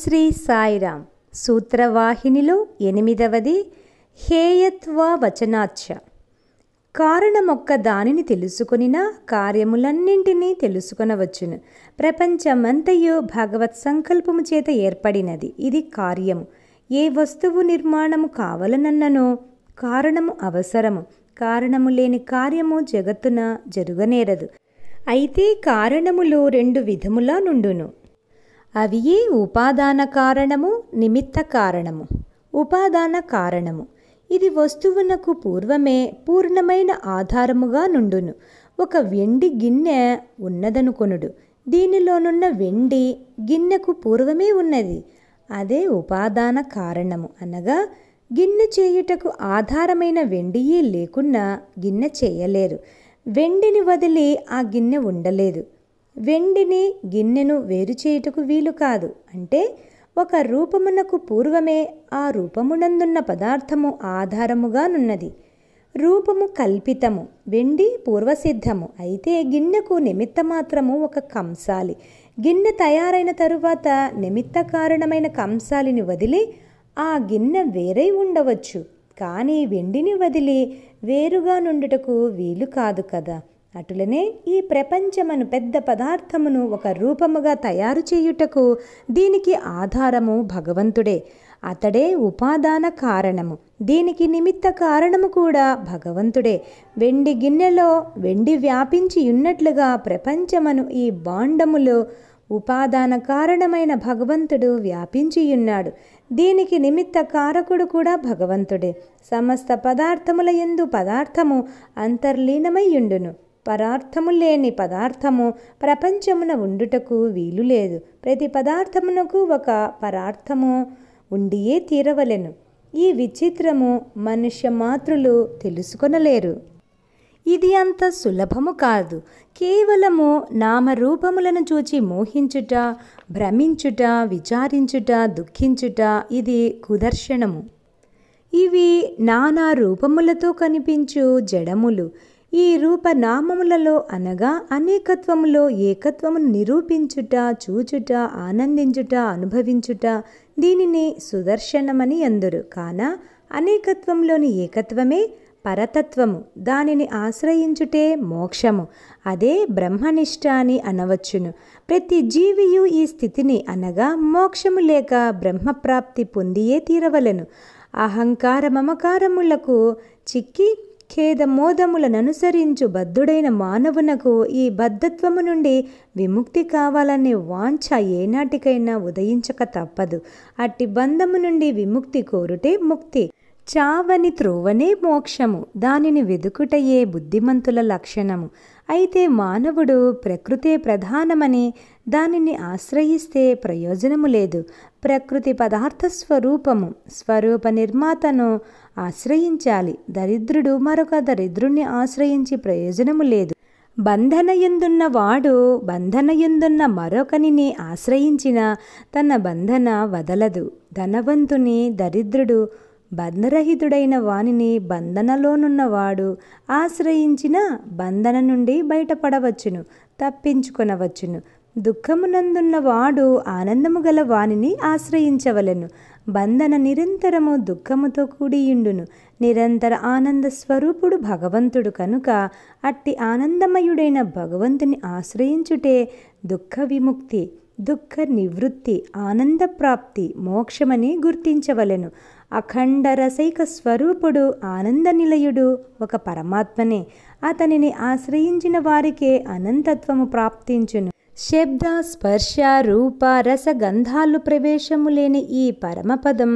శ్రీ సాయిరామ్ సూత్రవాహినిలో ఎనిమిదవది హేయత్వ వచనాచ కారణమొక్క దానిని తెలుసుకొనినా కార్యములన్నింటినీ తెలుసుకొనవచ్చును ప్రపంచమంతయు భగవత్ సంకల్పము చేత ఏర్పడినది ఇది కార్యము ఏ వస్తువు నిర్మాణము కావలనన్ననో కారణము అవసరము కారణము లేని కార్యము జగత్తున జరుగనేరదు అయితే కారణములు రెండు విధములా నుండును అవియే ఉపాదాన కారణము నిమిత్త కారణము ఉపాదాన కారణము ఇది వస్తువునకు పూర్వమే పూర్ణమైన ఆధారముగా నుండును ఒక వెండి గిన్నె ఉన్నదనుకొనుడు దీనిలోనున్న వెండి గిన్నెకు పూర్వమే ఉన్నది అదే ఉపాదాన కారణము అనగా గిన్నె చేయుటకు ఆధారమైన వెండియే లేకున్నా గిన్నె చేయలేరు వెండిని వదిలి ఆ గిన్నె ఉండలేదు వెండిని గిన్నెను వేరు చేయుటకు వీలు కాదు అంటే ఒక రూపమునకు పూర్వమే ఆ రూపమునందున్న పదార్థము ఆధారముగానున్నది రూపము కల్పితము వెండి పూర్వసిద్ధము అయితే గిన్నెకు నిమిత్త మాత్రము ఒక కంసాలి గిన్నె తయారైన తరువాత నిమిత్త కారణమైన కంసాలిని వదిలి ఆ గిన్నె వేరై ఉండవచ్చు కానీ వెండిని వదిలి వేరుగా నుండుటకు వీలు కాదు కదా అటులనే ఈ ప్రపంచమును పెద్ద పదార్థమును ఒక రూపముగా తయారు చేయుటకు దీనికి ఆధారము భగవంతుడే అతడే ఉపాదాన కారణము దీనికి నిమిత్త కారణము కూడా భగవంతుడే వెండి గిన్నెలో వెండి వ్యాపించి ఉన్నట్లుగా ప్రపంచమును ఈ బాండములో ఉపాదాన కారణమైన భగవంతుడు వ్యాపించియున్నాడు దీనికి నిమిత్త కారకుడు కూడా భగవంతుడే సమస్త పదార్థముల ఎందు పదార్థము అంతర్లీనమై ఉండును పరార్థము లేని పదార్థము ప్రపంచమున ఉండుటకు వీలు లేదు ప్రతి పదార్థమునకు ఒక పరార్థము ఉండియే తీరవలెను ఈ విచిత్రము మనుష్య మాతృలు తెలుసుకొనలేరు ఇది అంత సులభము కాదు కేవలము నామరూపములను చూచి మోహించుట భ్రమించుట విచారించుట దుఃఖించుట ఇది కుదర్శనము ఇవి నానా రూపములతో కనిపించు జడములు ఈ రూపనామములలో అనగా అనేకత్వములో ఏకత్వమును నిరూపించుట చూచుట ఆనందించుట అనుభవించుట దీనిని సుదర్శనమని అందరు కాన అనేకత్వంలోని ఏకత్వమే పరతత్వము దానిని ఆశ్రయించుటే మోక్షము అదే బ్రహ్మనిష్ట అని అనవచ్చును ప్రతి జీవియు ఈ స్థితిని అనగా మోక్షము లేక బ్రహ్మప్రాప్తి పొందియే తీరవలను అహంకార మమకారములకు చిక్కి ఖేదమోదములననుసరించు బద్ధుడైన మానవునకు ఈ బద్ధత్వము నుండి విముక్తి కావాలనే వాంఛ ఏనాటికైనా ఉదయించక తప్పదు అట్టి బంధము నుండి విముక్తి కోరుటే ముక్తి చావని త్రోవనే మోక్షము దానిని వెదుకుటయే బుద్ధిమంతుల లక్షణము అయితే మానవుడు ప్రకృతే ప్రధానమని దానిని ఆశ్రయిస్తే ప్రయోజనము లేదు ప్రకృతి పదార్థ స్వరూపము స్వరూప నిర్మాతను ఆశ్రయించాలి దరిద్రుడు మరొక దరిద్రుణ్ణి ఆశ్రయించి ప్రయోజనము లేదు బంధన ఎందున్న వాడు ఎందున్న మరొకనిని ఆశ్రయించిన తన బంధన వదలదు ధనవంతుని దరిద్రుడు బంధరహితుడైన వానిని బంధనలోనున్నవాడు ఆశ్రయించిన బంధన నుండి బయటపడవచ్చును తప్పించుకొనవచ్చును దుఃఖమునందున్నవాడు ఆనందము గల వానిని ఆశ్రయించవలను బంధన నిరంతరము దుఃఖముతో కూడియుండును నిరంతర ఆనంద స్వరూపుడు భగవంతుడు కనుక అట్టి ఆనందమయుడైన భగవంతుని ఆశ్రయించుటే దుఃఖ విముక్తి దుఃఖ నివృత్తి ఆనంద ప్రాప్తి మోక్షమని గుర్తించవలెను అఖండ రసైక స్వరూపుడు ఆనంద నిలయుడు ఒక పరమాత్మనే అతనిని ఆశ్రయించిన వారికే అనంతత్వము ప్రాప్తించును శబ్ద స్పర్శ రూప రసగంధాలు ప్రవేశము లేని ఈ పరమపదం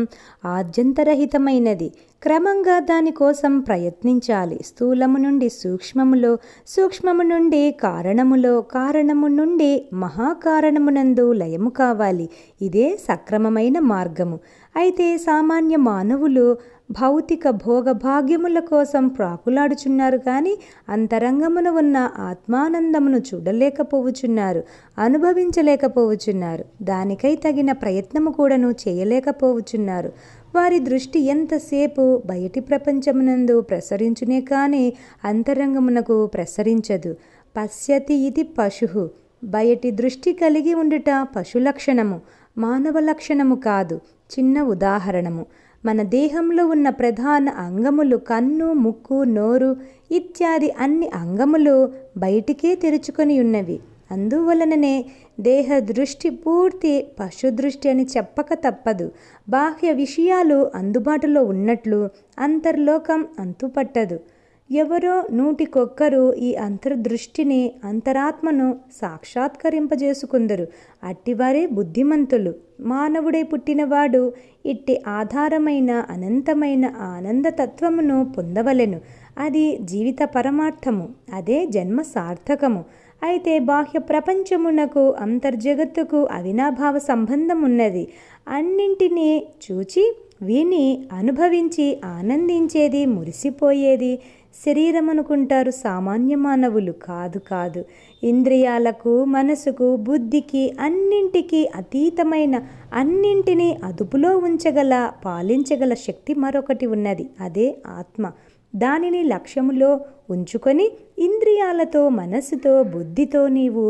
ఆద్యంతరహితమైనది క్రమంగా దానికోసం ప్రయత్నించాలి స్థూలము నుండి సూక్ష్మములో సూక్ష్మము నుండి కారణములో కారణము నుండి మహాకారణమునందు లయము కావాలి ఇదే సక్రమమైన మార్గము అయితే సామాన్య మానవులు భౌతిక భోగభాగ్యముల కోసం ప్రాకులాడుచున్నారు కానీ అంతరంగమున ఉన్న ఆత్మానందమును చూడలేకపోవుచున్నారు అనుభవించలేకపోవుచున్నారు దానికై తగిన ప్రయత్నము కూడాను చేయలేకపోవచున్నారు వారి దృష్టి ఎంతసేపు బయటి ప్రపంచమునందు ప్రసరించునే కానీ అంతరంగమునకు ప్రసరించదు పశ్యతి ఇది పశు బయటి దృష్టి కలిగి ఉండుట పశు లక్షణము మానవ లక్షణము కాదు చిన్న ఉదాహరణము మన దేహంలో ఉన్న ప్రధాన అంగములు కన్ను ముక్కు నోరు ఇత్యాది అన్ని అంగములు బయటికే తెరుచుకొని ఉన్నవి అందువలననే దేహ దృష్టి పూర్తి పశుదృష్టి అని చెప్పక తప్పదు బాహ్య విషయాలు అందుబాటులో ఉన్నట్లు అంతర్లోకం అంతుపట్టదు ఎవరో నూటికొక్కరు ఈ అంతర్దృష్టిని అంతరాత్మను సాక్షాత్కరింపజేసుకుందరు అట్టివారే బుద్ధిమంతులు మానవుడే పుట్టినవాడు ఇట్టి ఆధారమైన అనంతమైన ఆనందతత్వమును పొందవలెను అది జీవిత పరమార్థము అదే జన్మ సార్థకము అయితే బాహ్య ప్రపంచమునకు అంతర్జగత్తుకు అవినాభావ సంబంధం ఉన్నది అన్నింటినీ చూచి విని అనుభవించి ఆనందించేది మురిసిపోయేది శరీరం అనుకుంటారు సామాన్య మానవులు కాదు కాదు ఇంద్రియాలకు మనసుకు బుద్ధికి అన్నింటికి అతీతమైన అన్నింటినీ అదుపులో ఉంచగల పాలించగల శక్తి మరొకటి ఉన్నది అదే ఆత్మ దానిని లక్ష్యములో ఉంచుకొని ఇంద్రియాలతో మనస్సుతో బుద్ధితో నీవు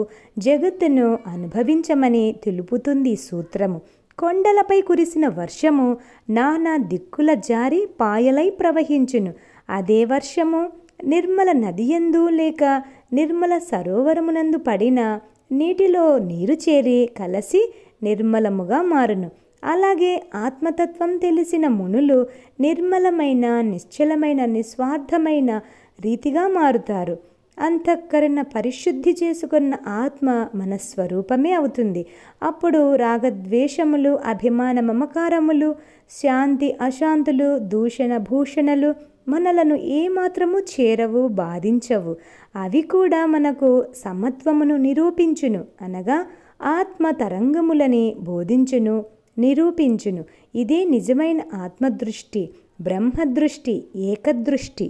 జగత్తును అనుభవించమని తెలుపుతుంది సూత్రము కొండలపై కురిసిన వర్షము నానా దిక్కుల జారి పాయలై ప్రవహించును అదే వర్షము నిర్మల నదియందు లేక నిర్మల సరోవరమునందు పడిన నీటిలో నీరు చేరి కలసి నిర్మలముగా మారును అలాగే ఆత్మతత్వం తెలిసిన మునులు నిర్మలమైన నిశ్చలమైన నిస్వార్థమైన రీతిగా మారుతారు అంతఃకరణ పరిశుద్ధి చేసుకున్న ఆత్మ మన స్వరూపమే అవుతుంది అప్పుడు రాగద్వేషములు అభిమాన మమకారములు శాంతి అశాంతులు దూషణ భూషణలు మనలను ఏమాత్రము చేరవు బాధించవు అవి కూడా మనకు సమత్వమును నిరూపించును అనగా ఆత్మ తరంగములని బోధించును నిరూపించును ఇదే నిజమైన ఆత్మదృష్టి బ్రహ్మదృష్టి ఏకదృష్టి